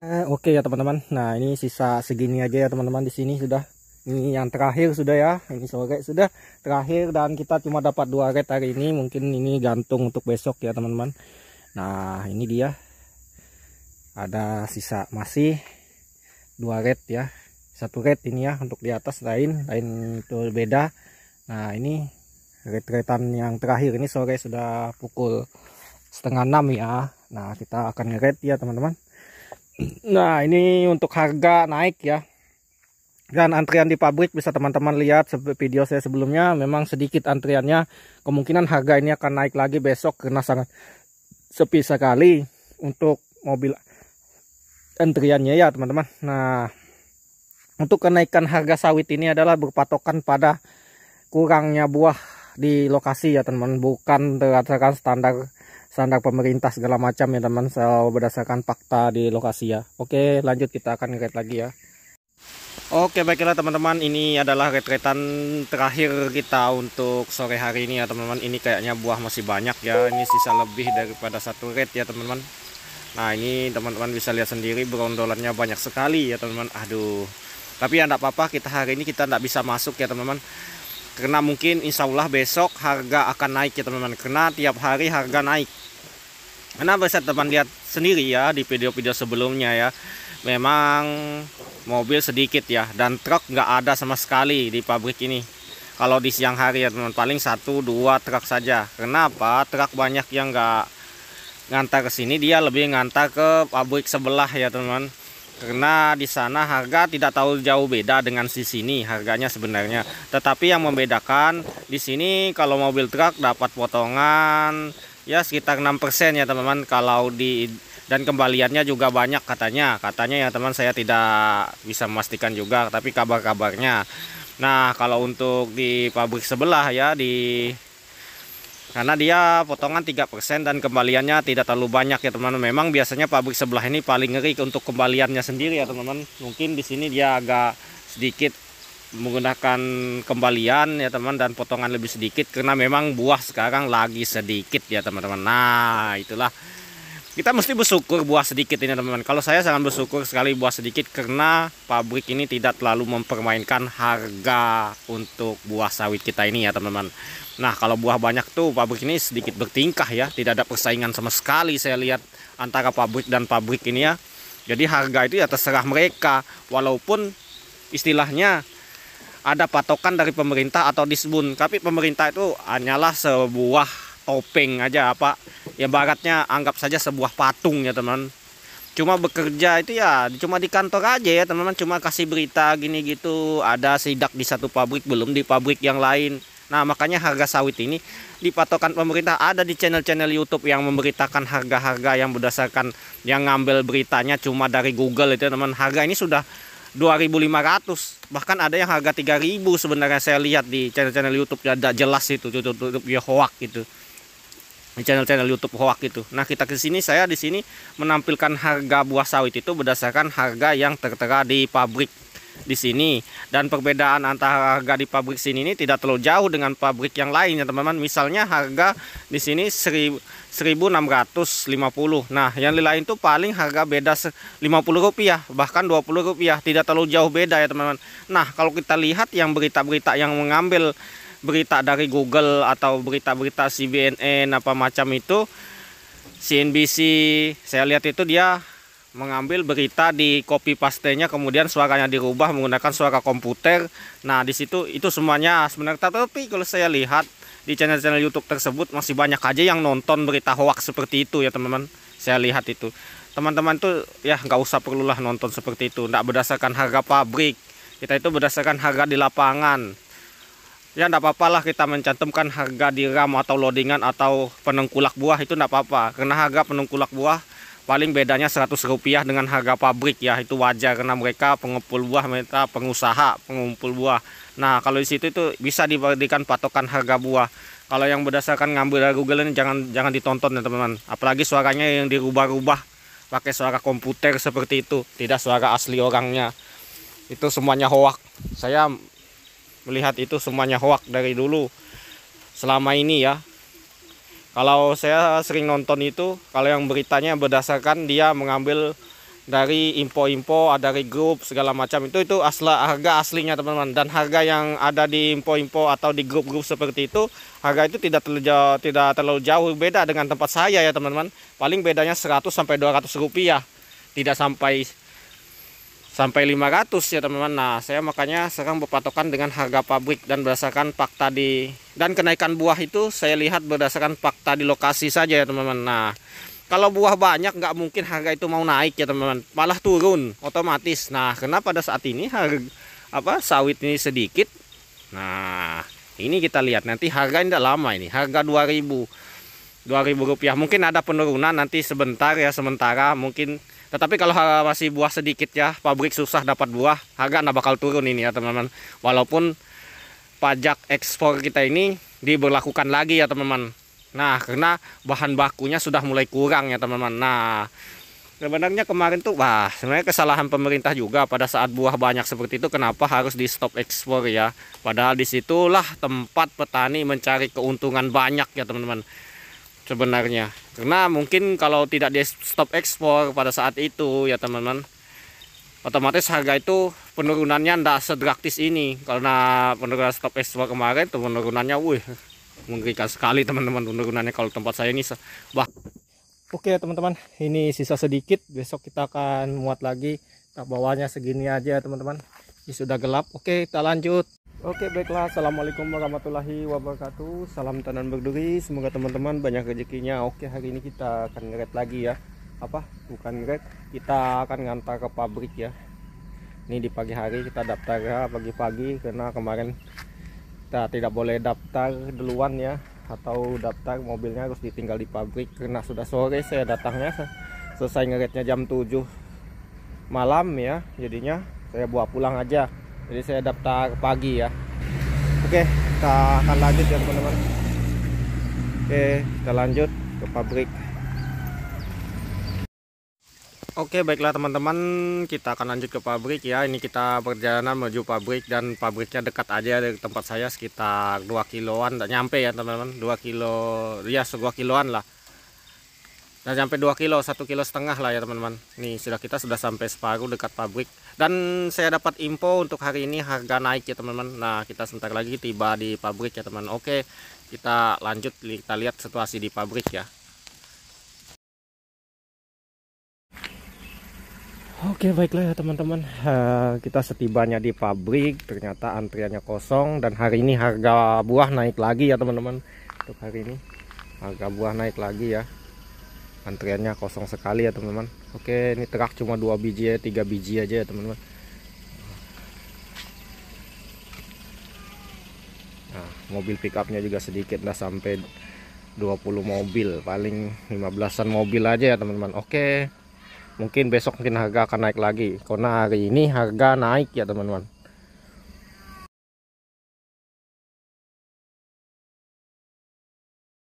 Eh, oke okay ya teman-teman. Nah ini sisa segini aja ya teman-teman di sini sudah. Ini yang terakhir sudah ya. Ini sore sudah terakhir dan kita cuma dapat dua red hari ini. Mungkin ini gantung untuk besok ya teman-teman. Nah ini dia. Ada sisa masih dua red ya. Satu red ini ya untuk di atas lain lain itu beda. Nah ini red-redan yang terakhir ini sore sudah pukul setengah enam ya. Nah kita akan red ya teman-teman. Nah ini untuk harga naik ya dan antrian di pabrik bisa teman-teman lihat video saya sebelumnya memang sedikit antriannya kemungkinan harga ini akan naik lagi besok karena sangat sepi sekali untuk mobil antriannya ya teman-teman nah untuk kenaikan harga sawit ini adalah berpatokan pada kurangnya buah di lokasi ya teman-teman bukan terhadap standar Sandang pemerintah segala macam ya teman so, berdasarkan fakta di lokasi ya oke lanjut kita akan ngeret lagi ya Oke baiklah teman-teman ini adalah retretan terakhir kita untuk sore hari ini ya teman-teman Ini kayaknya buah masih banyak ya ini sisa lebih daripada satu red ya teman-teman Nah ini teman-teman bisa lihat sendiri berondolannya banyak sekali ya teman-teman Aduh tapi ya enggak apa-apa kita hari ini kita enggak bisa masuk ya teman-teman karena mungkin insya Allah besok harga akan naik ya teman-teman karena tiap hari harga naik karena bisa teman lihat sendiri ya di video-video sebelumnya ya memang mobil sedikit ya dan truk nggak ada sama sekali di pabrik ini kalau di siang hari ya teman paling satu dua truk saja kenapa truk banyak yang nggak ngantar ke sini dia lebih ngantar ke pabrik sebelah ya teman karena di sana harga tidak tahu jauh beda dengan di sini harganya sebenarnya tetapi yang membedakan di sini kalau mobil truk dapat potongan ya sekitar 6% ya teman-teman kalau di dan kembaliannya juga banyak katanya katanya ya teman saya tidak bisa memastikan juga tapi kabar-kabarnya nah kalau untuk di pabrik sebelah ya di karena dia potongan 3% dan kembaliannya tidak terlalu banyak ya teman-teman memang biasanya pabrik sebelah ini paling ngeri untuk kembaliannya sendiri ya teman-teman mungkin di sini dia agak sedikit menggunakan kembalian ya teman dan potongan lebih sedikit karena memang buah sekarang lagi sedikit ya teman-teman nah itulah kita mesti bersyukur buah sedikit ini teman-teman kalau saya sangat bersyukur sekali buah sedikit karena pabrik ini tidak terlalu mempermainkan harga untuk buah sawit kita ini ya teman-teman nah kalau buah banyak tuh pabrik ini sedikit bertingkah ya tidak ada persaingan sama sekali saya lihat antara pabrik dan pabrik ini ya jadi harga itu ya terserah mereka walaupun istilahnya ada patokan dari pemerintah atau disbun tapi pemerintah itu hanyalah sebuah topeng aja apa ya baratnya anggap saja sebuah patung ya teman cuma bekerja itu ya cuma di kantor aja ya teman-teman cuma kasih berita gini gitu ada sidak di satu pabrik belum di pabrik yang lain nah makanya harga sawit ini dipatokan pemerintah ada di channel-channel YouTube yang memberitakan harga-harga yang berdasarkan yang ngambil beritanya cuma dari Google itu teman teman harga ini sudah 2.500 bahkan ada yang harga 3.000 sebenarnya saya lihat di channel-channel YouTube ada jelas itu YouTube, YouTube ya hoak gitu di channel-channel YouTube hoax itu. Nah, kita ke sini saya di sini menampilkan harga buah sawit itu berdasarkan harga yang tertera di pabrik di sini dan perbedaan antara harga di pabrik sini ini tidak terlalu jauh dengan pabrik yang lainnya teman-teman. Misalnya harga di sini 1650. Nah, yang lain itu paling harga beda 50 rupiah bahkan 20 rupiah tidak terlalu jauh beda ya teman-teman. Nah, kalau kita lihat yang berita-berita yang mengambil berita dari Google atau berita-berita CBNN apa macam itu CNBC saya lihat itu dia mengambil berita di copy pastenya kemudian suaranya dirubah menggunakan suara komputer nah di situ itu semuanya sebenarnya tapi kalau saya lihat di channel-channel YouTube tersebut masih banyak aja yang nonton berita hoax seperti itu ya teman-teman saya lihat itu teman-teman tuh ya nggak usah perlulah nonton seperti itu nggak berdasarkan harga pabrik kita itu berdasarkan harga di lapangan ya tidak apa-apa lah kita mencantumkan harga di ram atau loadingan atau penengkulak buah itu tidak apa-apa karena harga penengkulak buah paling bedanya 100 rupiah dengan harga pabrik ya itu wajar karena mereka pengumpul buah mereka pengusaha pengumpul buah nah kalau di situ itu bisa diberikan patokan harga buah kalau yang berdasarkan ngambil dari Google ini jangan jangan ditonton ya teman-teman apalagi suaranya yang dirubah-rubah pakai suara komputer seperti itu tidak suara asli orangnya itu semuanya hoak saya melihat itu semuanya hoak dari dulu selama ini ya kalau saya sering nonton itu kalau yang beritanya berdasarkan dia mengambil dari info-info dari grup segala macam itu itu asli harga aslinya teman-teman dan harga yang ada di info-info atau di grup-grup seperti itu harga itu tidak terlalu jauh, tidak terlalu jauh beda dengan tempat saya ya teman-teman paling bedanya 100 sampai 200 rupiah tidak sampai sampai 500 ya teman-teman nah saya makanya sekarang berpatokan dengan harga pabrik dan berdasarkan fakta di dan kenaikan buah itu saya lihat berdasarkan fakta di lokasi saja ya teman-teman nah kalau buah banyak nggak mungkin harga itu mau naik ya teman-teman malah turun otomatis nah kenapa pada saat ini harga apa sawit ini sedikit nah ini kita lihat nanti harga ini tidak lama ini harga 2000 2000 rupiah mungkin ada penurunan nanti sebentar ya sementara mungkin tetapi kalau masih buah sedikit ya, pabrik susah dapat buah, harga nah bakal turun ini ya teman-teman. Walaupun pajak ekspor kita ini diberlakukan lagi ya teman-teman. Nah, karena bahan bakunya sudah mulai kurang ya teman-teman. Nah, sebenarnya kemarin tuh wah, sebenarnya kesalahan pemerintah juga pada saat buah banyak seperti itu kenapa harus di stop ekspor ya. Padahal disitulah tempat petani mencari keuntungan banyak ya teman-teman sebenarnya karena mungkin kalau tidak di stop ekspor pada saat itu ya teman-teman otomatis harga itu penurunannya tidak sedraktis ini karena penurunan stop ekspor kemarin tuh penurunannya wih mengerikan sekali teman-teman penurunannya kalau tempat saya ini bah Oke teman-teman ini sisa sedikit besok kita akan muat lagi tak bawahnya segini aja teman-teman ini sudah gelap Oke kita lanjut Oke baiklah Assalamualaikum warahmatullahi wabarakatuh Salam tanan berduri Semoga teman-teman banyak rezekinya Oke hari ini kita akan ngeret lagi ya Apa? Bukan ngeret Kita akan ngantar ke pabrik ya Ini di pagi hari kita daftar ya Pagi-pagi karena kemarin Kita tidak boleh daftar duluan ya Atau daftar mobilnya harus ditinggal di pabrik Karena sudah sore saya datangnya Selesai ngeretnya jam 7 Malam ya Jadinya saya bawa pulang aja jadi saya daftar pagi ya oke kita akan lanjut ya teman-teman oke kita lanjut ke pabrik Oke baiklah teman-teman kita akan lanjut ke pabrik ya ini kita perjalanan menuju pabrik dan pabriknya dekat aja dari tempat saya sekitar 2 kiloan tak nyampe ya teman-teman 2 kilo ya 2 kiloan lah Nah sampai 2 kilo, 1 kilo setengah lah ya teman-teman. Nih sudah kita sudah sampai separuh dekat pabrik. Dan saya dapat info untuk hari ini harga naik ya teman-teman. Nah kita sebentar lagi tiba di pabrik ya teman. Oke kita lanjut kita lihat situasi di pabrik ya. Oke baiklah ya teman-teman eh, Kita setibanya di pabrik Ternyata antriannya kosong Dan hari ini harga buah naik lagi ya teman-teman Untuk hari ini Harga buah naik lagi ya antriannya kosong sekali ya teman-teman oke ini truk cuma dua biji ya tiga biji aja ya teman-teman nah mobil pickupnya juga sedikit dah sampai 20 mobil paling 15an mobil aja ya teman-teman oke mungkin besok mungkin harga akan naik lagi karena hari ini harga naik ya teman-teman